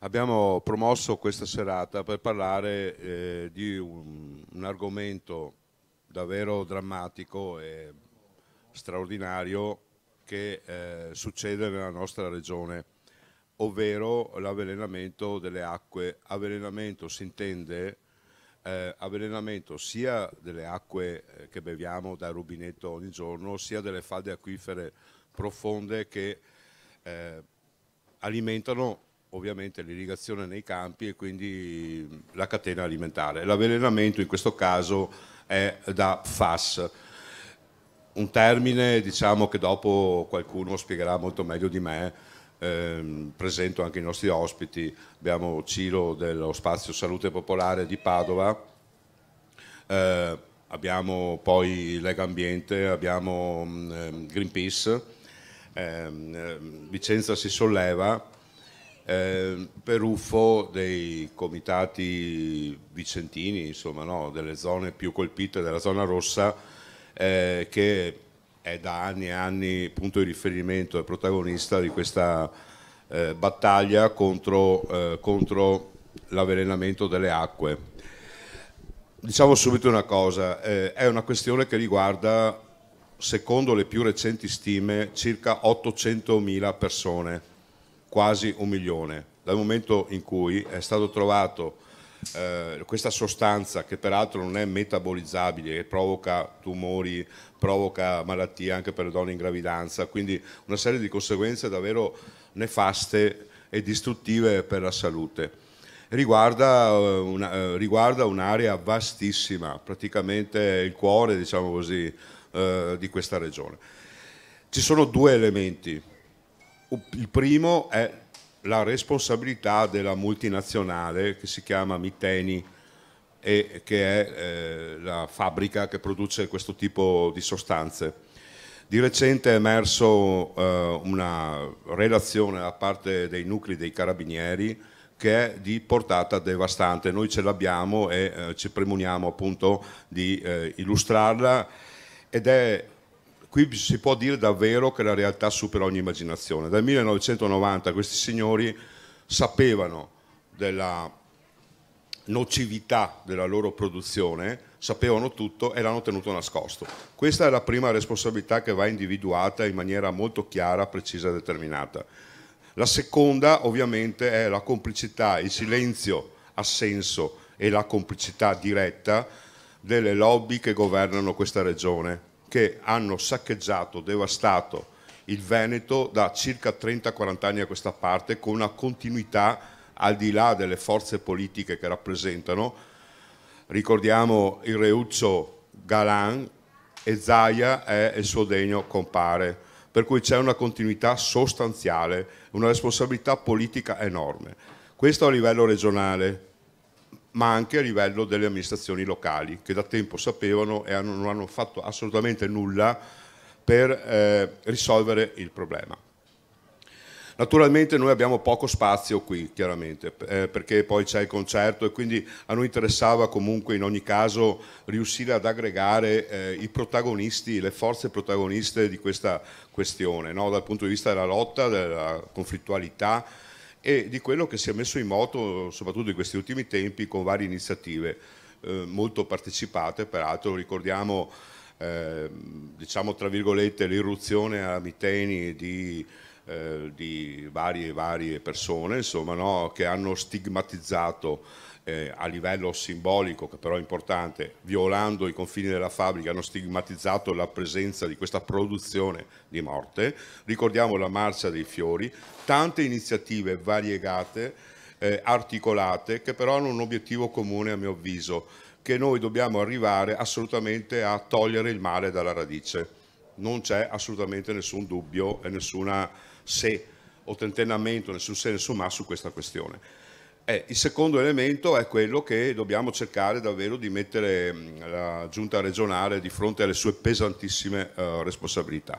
abbiamo promosso questa serata per parlare eh, di un, un, argomento davvero drammatico e straordinario che eh, succede nella nostra regione, ovvero l'avvelenamento delle acque. Avvelenamento si intende eh, avvelenamento sia delle acque eh, che beviamo dal rubinetto ogni giorno, sia delle falde acquifere profonde che eh, alimentano ovviamente l'irrigazione nei campi e quindi la catena alimentare. L'avvelenamento in questo caso è da FAS, un termine diciamo, che dopo qualcuno spiegherà molto meglio di me, eh, presento anche i nostri ospiti, abbiamo Ciro dello Spazio Salute Popolare di Padova, eh, abbiamo poi Lega Ambiente, abbiamo eh, Greenpeace, ehm, ehm, Vicenza si solleva, Ehm, per Peruffo dei comitati vicentini, insomma, no, delle zone più colpite della zona rossa, eh, che è da anni e anni punto di riferimento e protagonista di questa eh, battaglia contro, eh, contro l'avvelenamento delle acque. Diciamo subito una cosa, eh, è una questione che riguarda, secondo le più recenti stime, circa 800.000 persone quasi un milione, dal momento in cui è stato trovato eh, questa sostanza che peraltro non è metabolizzabile e provoca tumori, provoca malattie anche per le donne in gravidanza, quindi una serie di conseguenze davvero nefaste e distruttive per la salute. Riguarda, eh, una, eh, riguarda un'area vastissima, praticamente il cuore diciamo così, eh, di questa regione. Ci sono due elementi il primo è la responsabilità della multinazionale che si chiama Mitteni e che è eh, la fabbrica che produce questo tipo di sostanze. Di recente è emerso eh, una relazione da parte dei nuclei dei carabinieri che è di portata devastante. Noi ce l'abbiamo e eh, ci premoniamo appunto di illustrarla ed è Qui si può dire davvero che la realtà supera ogni immaginazione. Dal 1990 questi signori sapevano della nocività della loro produzione, sapevano tutto e l'hanno tenuto nascosto. Questa è la prima responsabilità che va individuata in maniera molto chiara, precisa e determinata. La seconda ovviamente è la complicità, il silenzio assenso e la complicità diretta delle lobby che governano questa regione che hanno saccheggiato, devastato il Veneto da circa 30-40 anni a questa parte con una continuità al di là delle forze politiche che rappresentano. Ricordiamo il Reuccio Galan e Zaia è il suo degno compare, per cui c'è una continuità sostanziale, una responsabilità politica enorme. Questo a livello regionale ma anche a livello delle amministrazioni locali che da tempo sapevano e hanno, non hanno fatto assolutamente nulla per eh, risolvere il problema. Naturalmente noi abbiamo poco spazio qui, chiaramente, eh, perché poi c'è il concerto e quindi a noi interessava comunque in ogni caso riuscire ad aggregare eh, i protagonisti, le forze protagoniste di questa questione, no? dal punto di vista della lotta, della conflittualità, e di quello che si è messo in moto soprattutto in questi ultimi tempi con varie iniziative eh, molto partecipate, peraltro ricordiamo eh, diciamo tra virgolette l'irruzione a Miteni di eh, di varie, varie persone insomma, no? che hanno stigmatizzato eh, a livello simbolico, che però è importante, violando i confini della fabbrica, hanno stigmatizzato la presenza di questa produzione di morte. Ricordiamo la Marcia dei Fiori, tante iniziative variegate, eh, articolate, che però hanno un obiettivo comune a mio avviso, che noi dobbiamo arrivare assolutamente a togliere il male dalla radice. Non c'è assolutamente nessun dubbio e nessuna se o tentennamento, nessun senso ma su questa questione. Eh, il secondo elemento è quello che dobbiamo cercare davvero di mettere mm, la giunta regionale di fronte alle sue pesantissime eh, responsabilità.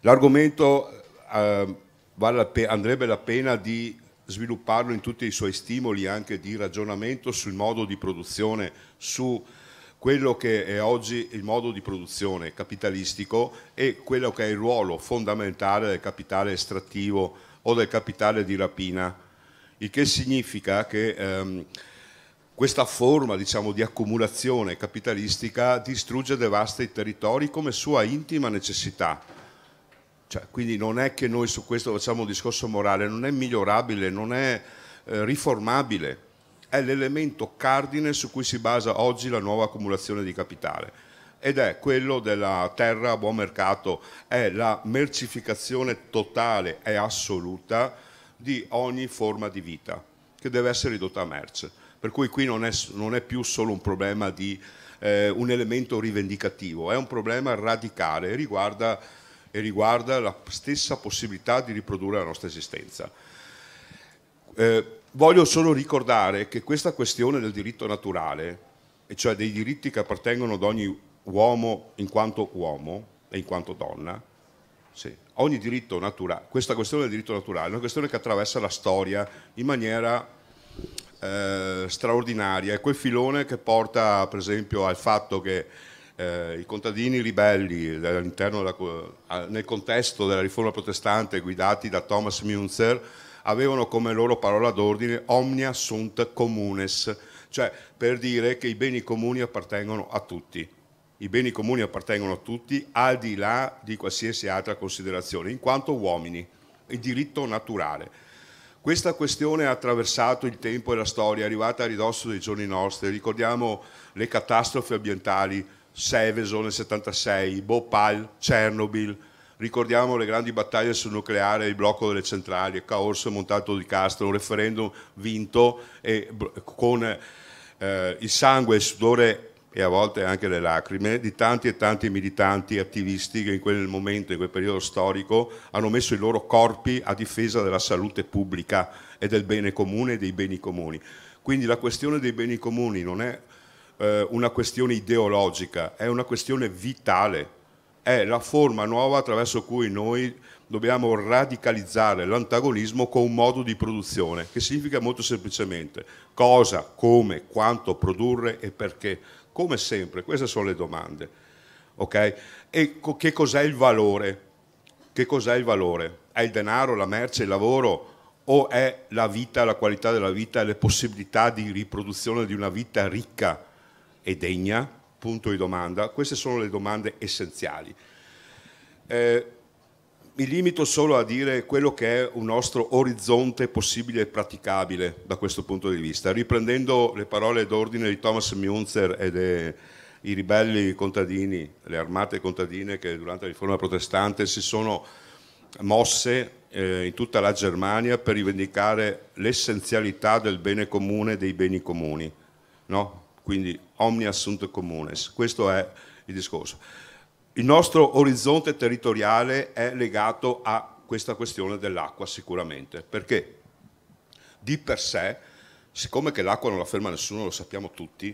L'argomento eh, vale, andrebbe la pena di svilupparlo in tutti i suoi stimoli anche di ragionamento sul modo di produzione, su quello che è oggi il modo di produzione capitalistico e quello che è il ruolo fondamentale del capitale estrattivo o del capitale di rapina, il che significa che ehm, questa forma diciamo, di accumulazione capitalistica distrugge e devasta i territori come sua intima necessità. Cioè, quindi non è che noi su questo facciamo un discorso morale, non è migliorabile, non è eh, riformabile è l'elemento cardine su cui si basa oggi la nuova accumulazione di capitale ed è quello della terra a buon mercato, è la mercificazione totale e assoluta di ogni forma di vita che deve essere ridotta a merce. Per cui qui non è, non è più solo un problema di eh, un elemento rivendicativo, è un problema radicale e riguarda, e riguarda la stessa possibilità di riprodurre la nostra esistenza. Eh, Voglio solo ricordare che questa questione del diritto naturale, e cioè dei diritti che appartengono ad ogni uomo in quanto uomo e in quanto donna, sì, ogni diritto naturale, questa questione del diritto naturale è una questione che attraversa la storia in maniera eh, straordinaria, è quel filone che porta per esempio al fatto che eh, i contadini ribelli della, nel contesto della riforma protestante guidati da Thomas Münzer avevano come loro parola d'ordine omnia sunt comunes, cioè per dire che i beni comuni appartengono a tutti. I beni comuni appartengono a tutti, al di là di qualsiasi altra considerazione, in quanto uomini, il diritto naturale. Questa questione ha attraversato il tempo e la storia, è arrivata a ridosso dei giorni nostri. Ricordiamo le catastrofi ambientali, Seveso nel 76, Bhopal, Chernobyl, Ricordiamo le grandi battaglie sul nucleare, il blocco delle centrali, il Caorso, Montalto di Castro, un referendum vinto e, con eh, il sangue, il sudore e a volte anche le lacrime di tanti e tanti militanti attivisti che in quel momento, in quel periodo storico, hanno messo i loro corpi a difesa della salute pubblica e del bene comune e dei beni comuni. Quindi la questione dei beni comuni non è eh, una questione ideologica, è una questione vitale è la forma nuova attraverso cui noi dobbiamo radicalizzare l'antagonismo con un modo di produzione, che significa molto semplicemente cosa, come, quanto produrre e perché. Come sempre, queste sono le domande. Okay? E co che cos'è il valore? Che cos'è il valore? È il denaro, la merce, il lavoro o è la vita, la qualità della vita le possibilità di riproduzione di una vita ricca e degna? punto di domanda, queste sono le domande essenziali. Eh, mi limito solo a dire quello che è un nostro orizzonte possibile e praticabile da questo punto di vista, riprendendo le parole d'ordine di Thomas Münzer e dei ribelli contadini, le armate contadine che durante la riforma protestante si sono mosse eh, in tutta la Germania per rivendicare l'essenzialità del bene comune e dei beni comuni. No? quindi omni assunto comunes. Questo è il discorso. Il nostro orizzonte territoriale è legato a questa questione dell'acqua sicuramente, perché di per sé, siccome che l'acqua non la ferma nessuno, lo sappiamo tutti,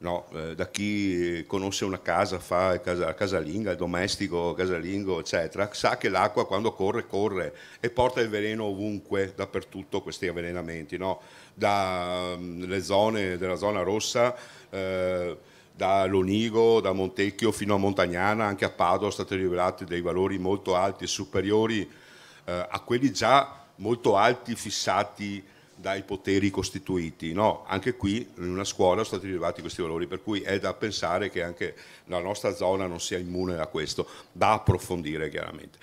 No, eh, da chi conosce una casa, fa casa, casalinga, il domestico, casalingo, eccetera, sa che l'acqua quando corre, corre e porta il veleno ovunque, dappertutto questi avvelenamenti, no? dalle mm, zone della zona rossa, eh, da Lonigo, da Montecchio fino a Montagnana, anche a Padova sono stati rivelati dei valori molto alti, e superiori eh, a quelli già molto alti fissati dai poteri costituiti. No, anche qui in una scuola sono stati rilevati questi valori, per cui è da pensare che anche la nostra zona non sia immune da questo, da approfondire chiaramente.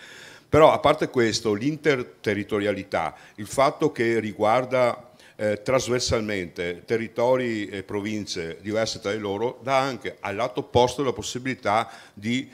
Però a parte questo, l'interterritorialità, il fatto che riguarda eh, trasversalmente territori e province diverse tra di loro, dà anche al lato opposto la possibilità di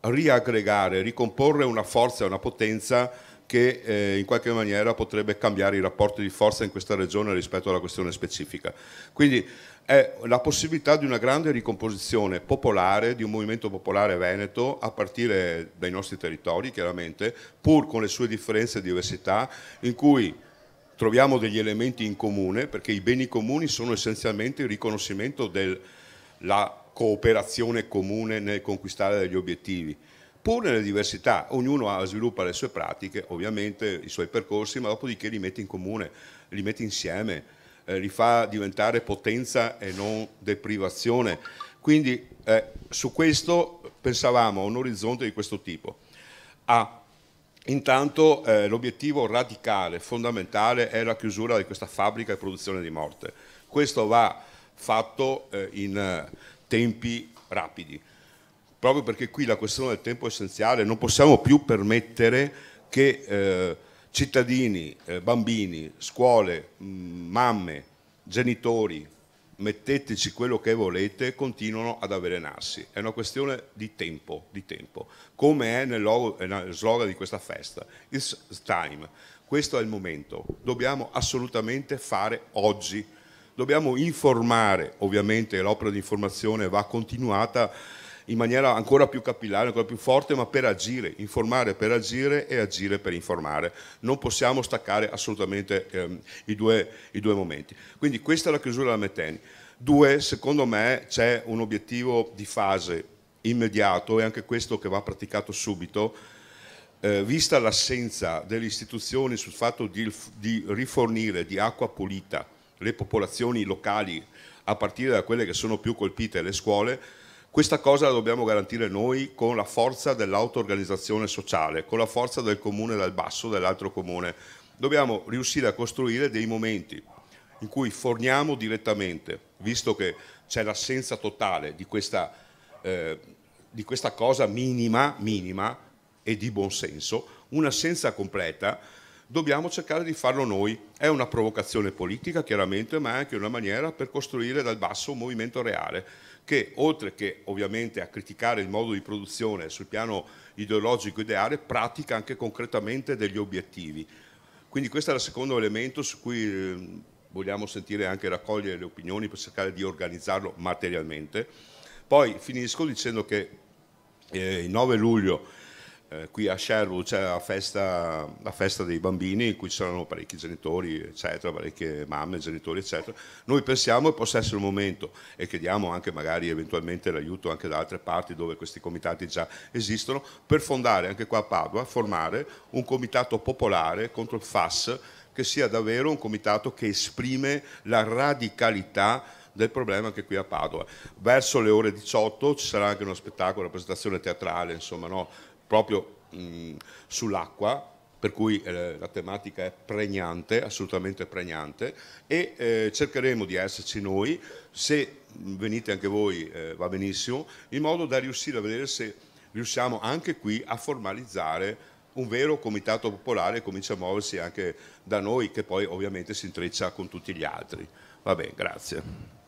riaggregare, ricomporre una forza, una potenza che eh, in qualche maniera potrebbe cambiare i rapporti di forza in questa regione rispetto alla questione specifica. Quindi è la possibilità di una grande ricomposizione popolare, di un movimento popolare veneto, a partire dai nostri territori chiaramente, pur con le sue differenze e diversità, in cui troviamo degli elementi in comune, perché i beni comuni sono essenzialmente il riconoscimento della cooperazione comune nel conquistare degli obiettivi pur nelle diversità, ognuno sviluppa le sue pratiche, ovviamente i suoi percorsi, ma dopodiché li mette in comune, li mette insieme, eh, li fa diventare potenza e non deprivazione. Quindi eh, su questo pensavamo a un orizzonte di questo tipo. Ah, intanto eh, l'obiettivo radicale, fondamentale, è la chiusura di questa fabbrica di produzione di morte. Questo va fatto eh, in eh, tempi rapidi proprio perché qui la questione del tempo è essenziale, non possiamo più permettere che eh, cittadini, eh, bambini, scuole, mh, mm, mamme, genitori, metteteci quello che volete, continuano ad avvelenarsi. È una questione di tempo, di tempo. come è nel, logo, nel slogan di questa festa, It's time. Questo è il momento, dobbiamo assolutamente fare oggi. Dobbiamo informare, ovviamente l'opera di informazione va continuata in maniera ancora più capillare, ancora più forte, ma per agire, informare per agire e agire per informare. Non possiamo staccare assolutamente ehm, i, due, i, due, momenti. Quindi questa è la chiusura della Metteni. Due, secondo me c'è un obiettivo di fase immediato e anche questo che va praticato subito, eh, vista l'assenza delle istituzioni sul fatto di, di rifornire di acqua pulita le popolazioni locali, a partire da quelle che sono più colpite, le scuole, questa cosa la dobbiamo garantire noi con la forza dell'auto-organizzazione sociale, con la forza del comune dal basso, dell'altro comune. Dobbiamo riuscire a costruire dei momenti in cui forniamo direttamente, visto che c'è l'assenza totale di questa, eh, di questa cosa minima, minima e di buon senso, un'assenza completa, dobbiamo cercare di farlo noi. È una provocazione politica chiaramente, ma è anche una maniera per costruire dal basso un movimento reale che oltre che ovviamente a criticare il modo di produzione sul piano ideologico ideale, pratica anche concretamente degli obiettivi. Quindi questo è il secondo elemento su cui eh, vogliamo sentire anche raccogliere le opinioni per cercare di organizzarlo materialmente. Poi finisco dicendo che eh, il 9 luglio eh, qui a Sherwood c'è la festa, la festa, dei bambini in cui saranno parecchi genitori, eccetera, parecchie mamme, genitori, eccetera. Noi pensiamo che possa essere un momento e chiediamo anche magari eventualmente l'aiuto anche da altre parti dove questi comitati già esistono per fondare anche qua a Padua, formare un comitato popolare contro il FAS che sia davvero un comitato che esprime la radicalità del problema anche qui a Padova. Verso le ore 18 ci sarà anche uno spettacolo, una presentazione teatrale, insomma, no? proprio mh, mm, sull'acqua, per cui eh, la tematica è pregnante, assolutamente pregnante, e eh, cercheremo di esserci noi, se venite anche voi eh, va benissimo, in modo da riuscire a vedere se riusciamo anche qui a formalizzare un vero comitato popolare comincia a muoversi anche da noi, che poi ovviamente si intreccia con tutti gli altri. Va bene, grazie.